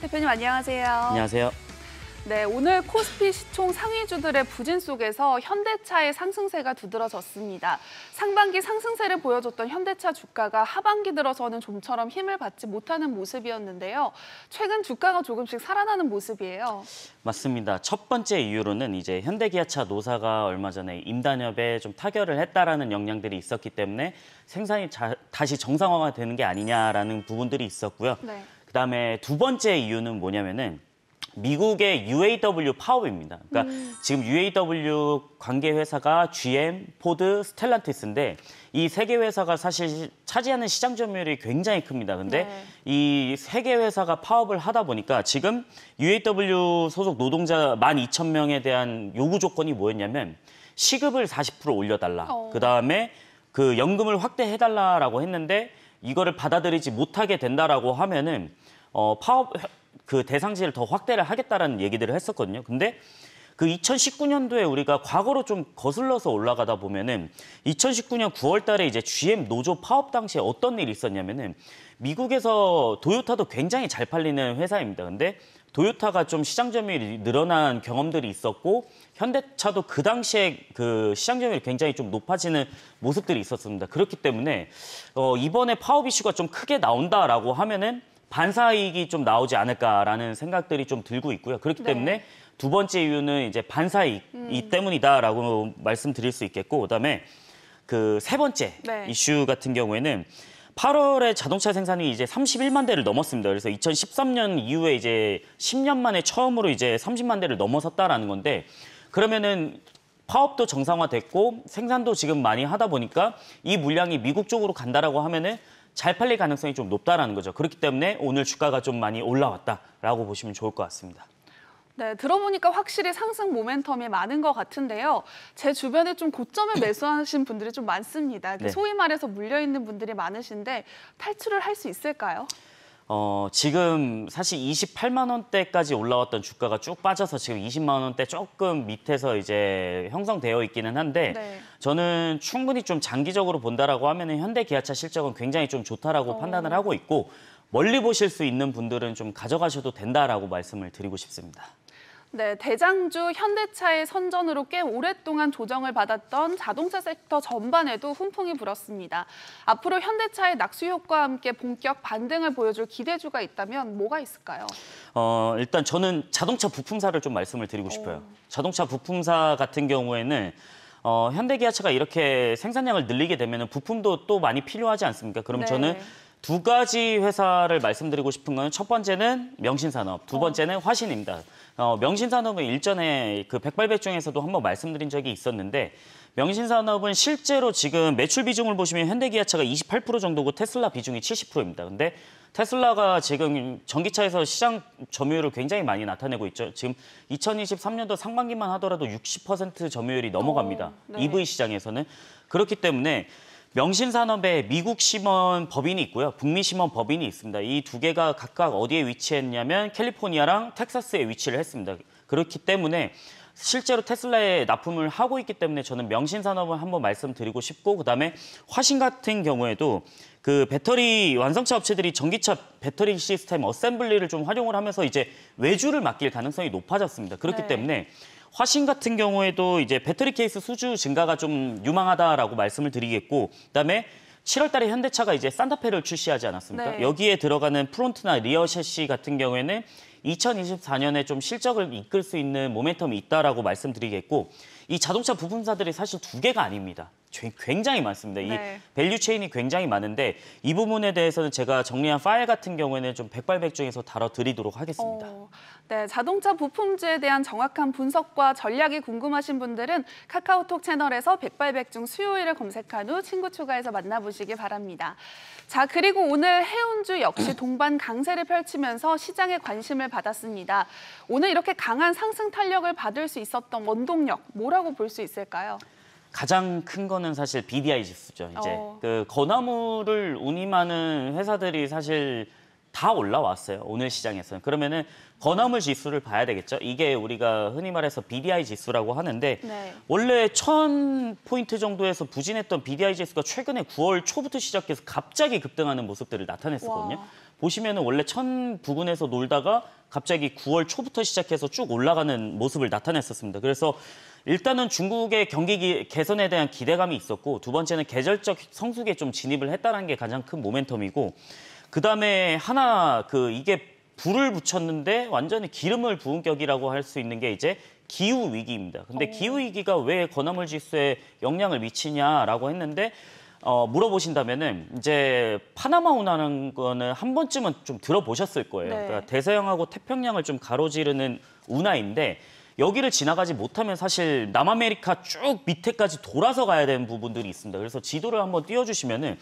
대표님 안녕하세요. 안녕하세요. 네, 오늘 코스피 시총 상위주들의 부진 속에서 현대차의 상승세가 두드러졌습니다. 상반기 상승세를 보여줬던 현대차 주가가 하반기 들어서는 좀처럼 힘을 받지 못하는 모습이었는데요. 최근 주가가 조금씩 살아나는 모습이에요. 맞습니다. 첫 번째 이유로는 이제 현대기아차 노사가 얼마 전에 임단협에 좀 타결을 했다라는 영향들이 있었기 때문에 생산이 자, 다시 정상화가 되는 게 아니냐라는 부분들이 있었고요. 네. 그다음에 두 번째 이유는 뭐냐면은 미국의 UAW 파업입니다. 그러니까 음. 지금 UAW 관계 회사가 GM, 포드, 스텔란티스인데 이 세 개 회사가 사실 차지하는 시장 점유율이 굉장히 큽니다. 근데 네. 이세 개 회사가 파업을 하다 보니까 지금 UAW 소속 노동자 12,000명에 대한 요구 조건이 뭐였냐면 시급을 40% 올려달라. 어. 그다음에 그 연금을 확대해달라라고 했는데 이거를 받아들이지 못하게 된다라고 하면은 어, 파업 그 대상지를 더 확대를 하겠다라는 얘기들을 했었거든요. 근데 그 2019년도에 우리가 과거로 좀 거슬러서 올라가다 보면은 2019년 9월 달에 이제 GM 노조 파업 당시에 어떤 일이 있었냐면은 미국에서 도요타도 굉장히 잘 팔리는 회사입니다. 근데 도요타가 좀 시장 점유율이 늘어난 경험들이 있었고 현대차도 그 당시에 그 시장 점유율이 굉장히 좀 높아지는 모습들이 있었습니다. 그렇기 때문에 어 이번에 파업 이슈가 좀 크게 나온다라고 하면은 반사 이익이 좀 나오지 않을까라는 생각들이 좀 들고 있고요. 그렇기 네. 때문에 두 번째 이유는 이제 반사 이익이 음. 때문이다라고 말씀드릴 수 있겠고 그다음에 그 세 번째 네. 이슈 같은 경우에는 8월에 자동차 생산이 이제 31만 대를 넘었습니다. 그래서 2013년 이후에 이제 10년 만에 처음으로 이제 30만 대를 넘어섰다라는 건데 그러면은 파업도 정상화됐고 생산도 지금 많이 하다 보니까 이 물량이 미국 쪽으로 간다라고 하면은 잘 팔릴 가능성이 좀 높다라는 거죠. 그렇기 때문에 오늘 주가가 좀 많이 올라왔다라고 보시면 좋을 것 같습니다. 네, 들어보니까 확실히 상승 모멘텀이 많은 것 같은데요. 제 주변에 좀 고점에 매수하신 분들이 좀 많습니다. 네. 소위 말해서 물려있는 분들이 많으신데 탈출을 할 수 있을까요? 어, 지금 사실 28만 원대까지 올라왔던 주가가 쭉 빠져서 지금 20만 원대 조금 밑에서 이제 형성되어 있기는 한데 네. 저는 충분히 좀 장기적으로 본다라고 하면은 현대 기아차 실적은 굉장히 좀 좋다라고 어... 판단을 하고 있고 멀리 보실 수 있는 분들은 좀 가져가셔도 된다라고 말씀을 드리고 싶습니다. 네, 대장주 현대차의 선전으로 꽤 오랫동안 조정을 받았던 자동차 섹터 전반에도 훈풍이 불었습니다. 앞으로 현대차의 낙수 효과와 함께 본격 반등을 보여줄 기대주가 있다면 뭐가 있을까요? 어, 일단 저는 자동차 부품사를 좀 말씀을 드리고 싶어요. 오. 자동차 부품사 같은 경우에는 어, 현대기아차가 이렇게 생산량을 늘리게 되면 부품도 또 많이 필요하지 않습니까? 그럼 네. 저는 두 가지 회사를 말씀드리고 싶은 건 첫 번째는 명신산업, 두 어. 번째는 화신입니다. 어, 명신산업은 일전에 그 백발백중에서도 한번 말씀드린 적이 있었는데 명신산업은 실제로 지금 매출 비중을 보시면 현대기아차가 28% 정도고 테슬라 비중이 70%입니다. 근데 테슬라가 지금 전기차에서 시장 점유율을 굉장히 많이 나타내고 있죠. 지금 2023년도 상반기만 하더라도 60% 점유율이 넘어갑니다. 오, 어, 네. EV 시장에서는. 그렇기 때문에 명신산업에 미국 심원 법인이 있고요. 북미 심원 법인이 있습니다. 이 두 개가 각각 어디에 위치했냐면 캘리포니아랑 텍사스에 위치를 했습니다. 그렇기 때문에 실제로 테슬라에 납품을 하고 있기 때문에 저는 명신산업을 한번 말씀드리고 싶고 그다음에 화신 같은 경우에도 그 배터리 완성차 업체들이 전기차 배터리 시스템 어셈블리를 좀 활용을 하면서 이제 외주를 맡길 가능성이 높아졌습니다. 그렇기 네. 때문에 화신 같은 경우에도 이제 배터리 케이스 수주 증가가 좀 유망하다라고 말씀을 드리겠고 그다음에 7월 달에 현대차가 이제 산타페를 출시하지 않았습니까? 네. 여기에 들어가는 프론트나 리어 셰시 같은 경우에는 2024년에 좀 실적을 이끌 수 있는 모멘텀이 있다라고 말씀드리겠고 이 자동차 부품사들이 사실 두 개가 아닙니다. 굉장히 많습니다. 네. 이 밸류 체인이 굉장히 많은데 이 부분에 대해서는 제가 정리한 파일 같은 경우에는 좀 백발백중에서 다뤄드리도록 하겠습니다. 어, 네, 자동차 부품주에 대한 정확한 분석과 전략이 궁금하신 분들은 카카오톡 채널에서 백발백중 수요일을 검색한 후 친구 추가해서 만나보시기 바랍니다. 자, 그리고 오늘 해운주 역시 동반 강세를 펼치면서 시장의 관심을 받았습니다. 오늘 이렇게 강한 상승 탄력을 받을 수 있었던 원동력, 뭐라고 볼 수 있을까요? 가장 큰 거는 사실 BDI 지수죠. 이제 어. 그 건화물을 운임하는 회사들이 사실 다 올라왔어요. 오늘 시장에서는. 그러면은 건화물 지수를 봐야 되겠죠. 이게 우리가 흔히 말해서 BDI 지수라고 하는데 네. 원래 천 포인트 정도에서 부진했던 BDI 지수가 최근에 9월 초부터 시작해서 갑자기 급등하는 모습들을 나타냈었거든요. 와. 보시면은 원래 천 부근에서 놀다가 갑자기 9월 초부터 시작해서 쭉 올라가는 모습을 나타냈었습니다. 그래서 일단은 중국의 경기 개선에 대한 기대감이 있었고 두 번째는 계절적 성숙에 좀 진입을 했다는 게 가장 큰 모멘텀이고 그다음에 하나 그 이게 불을 붙였는데 완전히 기름을 부은 격이라고 할 수 있는 게 이제 기후 위기입니다. 근데 오. 어. 기후 위기가 왜 건화물 지수에 영향을 미치냐라고 했는데 어, 물어보신다면은 이제 파나마 운하는 거는 한 번쯤은 좀 들어보셨을 거예요. 네. 그러니까 대서양하고 태평양을 좀 가로지르는 운하인데 여기를 지나가지 못하면 사실 남아메리카 쭉 밑에까지 돌아서 가야 되는 부분들이 있습니다. 그래서 지도를 한번 띄워주시면은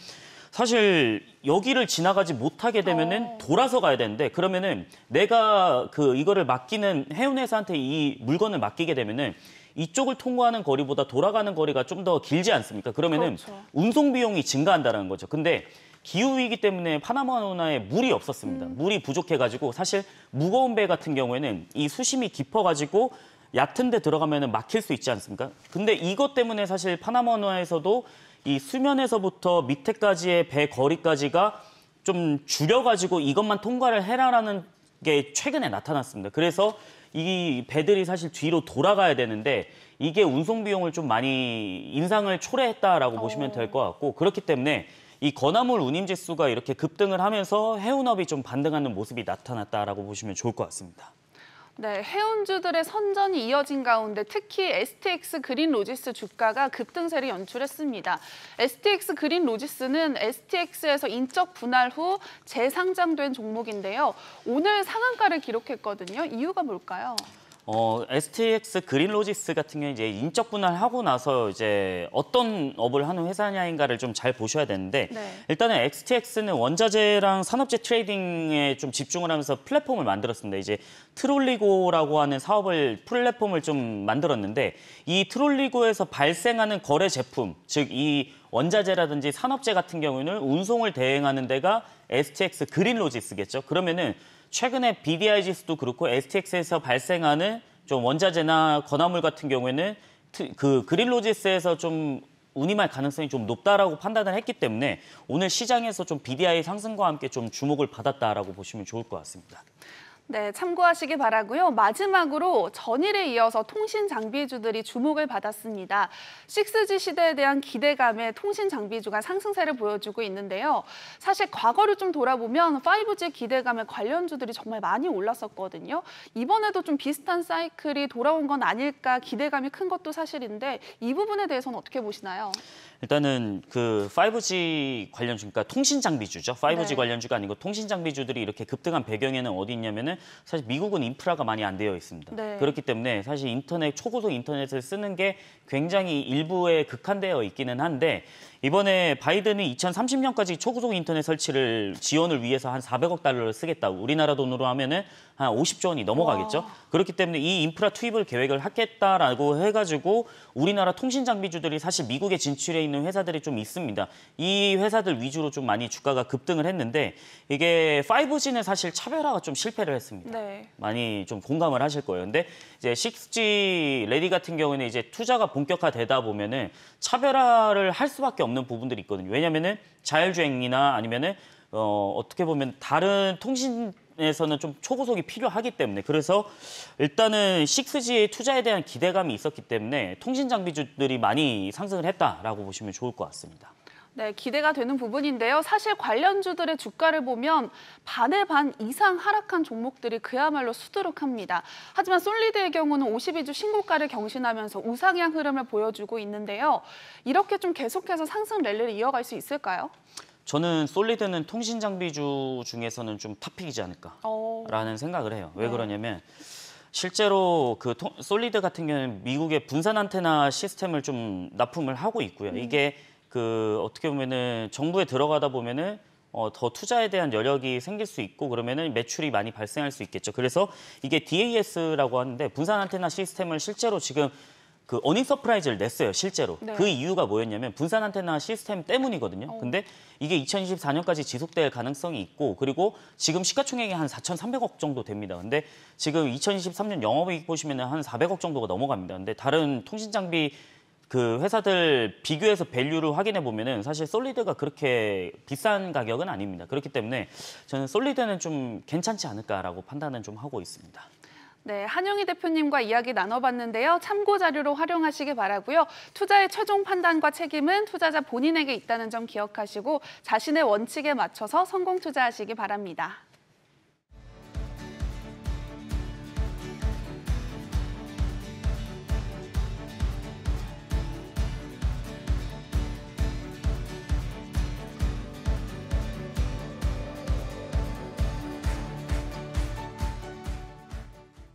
사실 여기를 지나가지 못하게 되면은 어. 돌아서 가야 되는데 그러면은 내가 그 이거를 맡기는 해운 회사한테 이 물건을 맡기게 되면은 이쪽을 통과하는 거리보다 돌아가는 거리가 좀 더 길지 않습니까? 그러면은 그렇죠. 운송 비용이 증가한다라는 거죠. 근데 기후위기 때문에 파나마누나에 물이 없었습니다. 음. 물이 부족해가지고 사실 무거운 배 같은 경우에는 이 수심이 깊어가지고 얕은 데 들어가면 막힐 수 있지 않습니까? 근데 이것 때문에 사실 파나마누나에서도 이 수면에서부터 밑에까지의 배 거리까지가 좀 줄여가지고 이것만 통과를 해라라는 게 최근에 나타났습니다. 그래서 이 배들이 사실 뒤로 돌아가야 되는데 이게 운송 비용을 좀 많이 인상을 초래했다라고 오. 어. 보시면 될 것 같고 그렇기 때문에 이 건화물 운임 지수가 이렇게 급등을 하면서 해운업이 좀 반등하는 모습이 나타났다라고 보시면 좋을 것 같습니다. 네, 해운주들의 선전이 이어진 가운데 특히 STX 그린 로지스 주가가 급등세를 연출했습니다. STX 그린 로지스는 STX에서 인적 분할 후 재상장된 종목인데요. 오늘 상한가를 기록했거든요. 이유가 뭘까요? 어, STX 그린로지스 같은 경우 이제 인적 분할하고 나서 이제 어떤 업을 하는 회사냐인가를 좀 잘 보셔야 되는데 네. 일단은 s t x 는 원자재랑 산업재 트레이딩에 좀 집중을 하면서 플랫폼을 만들었습니다. 이제 트롤리고라고 하는 사업을 플랫폼을 좀 만들었는데 이 트롤리고에서 발생하는 거래 제품 즉 이 원자재라든지 산업재 같은 경우는 운송을 대행하는 데가 STX 그린로지스겠죠. 그러면은 최근에 BDIG에서도 그렇고 STX에서 발생하는 좀 원자재나 건화물 같은 경우에는 그 그릴로지스에서 좀 운임할 가능성이 좀 높다라고 판단을 했기 때문에 오늘 시장에서 좀 BDI 상승과 함께 좀 주목을 받았다라고 보시면 좋을 것 같습니다. 네, 참고하시기 바라고요. 마지막으로 전일에 이어서 통신 장비주들이 주목을 받았습니다. 6G 시대에 대한 기대감에 통신 장비주가 상승세를 보여주고 있는데요. 사실 과거를 좀 돌아보면 5G 기대감에 관련주들이 정말 많이 올랐었거든요. 이번에도 좀 비슷한 사이클이 돌아온 건 아닐까 기대감이 큰 것도 사실인데 이 부분에 대해서는 어떻게 보시나요? 일단은 그 5G 관련주, 그러니까 통신 장비주죠. 5G 네. 관련주가 아니고 통신 장비주들이 이렇게 급등한 배경에는 어디 있냐면은 사실 미국은 인프라가 많이 안 되어 있습니다. 네. 그렇기 때문에 사실 인터넷 초고속 인터넷을 쓰는 게 굉장히 일부에 극한되어 있기는 한데 이번에 바이든이 2030년까지 초고속 인터넷 설치를 지원을 위해서 한 400억 달러를 쓰겠다. 우리나라 돈으로 하면은 한 50조 원이 넘어가겠죠. 와. 그렇기 때문에 이 인프라 투입을 계획을 하겠다라고 해가지고 우리나라 통신 장비주들이 사실 미국에 진출해 있는 회사들이 좀 있습니다. 이 회사들 위주로 좀 많이 주가가 급등을 했는데 이게 5G는 사실 차별화가 좀 실패를 했습니다. 네. 많이 좀 공감을 하실 거예요. 근데 이제 6G 레디 같은 경우에는 이제 투자가 본격화되다 보면은 차별화를 할 수밖에 없는 부분들이 있거든요. 왜냐면은 자율주행이나 아니면은 어, 어떻게 보면 다른 통신 부분에서는 좀 초고속이 필요하기 때문에 그래서 일단은 6G의 투자에 대한 기대감이 있었기 때문에 통신 장비주들이 많이 상승을 했다라고 보시면 좋을 것 같습니다. 네, 기대가 되는 부분인데요. 사실 관련주들의 주가를 보면 반의 반 이상 하락한 종목들이 그야말로 수두룩합니다. 하지만 솔리드의 경우는 52주 신고가를 경신하면서 우상향 흐름을 보여주고 있는데요. 이렇게 좀 계속해서 상승 랠리를 이어갈 수 있을까요? 저는 솔리드는 통신 장비주 중에서는 좀 탑픽이지 않을까라는 생각을 해요. 왜 네. 그러냐면 실제로 그 통, 솔리드 같은 경우는 미국의 분산 안테나 시스템을 좀 납품을 하고 있고요. 음. 이게 그 어떻게 보면은 정부에 들어가다 보면은 어, 더 투자에 대한 여력이 생길 수 있고 그러면은 매출이 많이 발생할 수 있겠죠. 그래서 이게 DAS라고 하는데 분산 안테나 시스템을 실제로 지금 그 어닝 서프라이즈를 냈어요, 실제로. 네. 그 이유가 뭐였냐면 분산 안테나 시스템 때문이거든요. 어. 근데 이게 2024년까지 지속될 가능성이 있고 그리고 지금 시가총액이 한 4,300억 정도 됩니다. 근데 지금 2023년 영업이익 보시면 한 400억 정도가 넘어갑니다. 근데 다른 통신 장비 그 회사들 비교해서 밸류를 확인해 보면은 사실 솔리드가 그렇게 비싼 가격은 아닙니다. 그렇기 때문에 저는 솔리드는 좀 괜찮지 않을까라고 판단은 좀 하고 있습니다. 네, 한영희 대표님과 이야기 나눠봤는데요. 참고 자료로 활용하시기 바라고요. 투자의 최종 판단과 책임은 투자자 본인에게 있다는 점 기억하시고 자신의 원칙에 맞춰서 성공 투자하시기 바랍니다.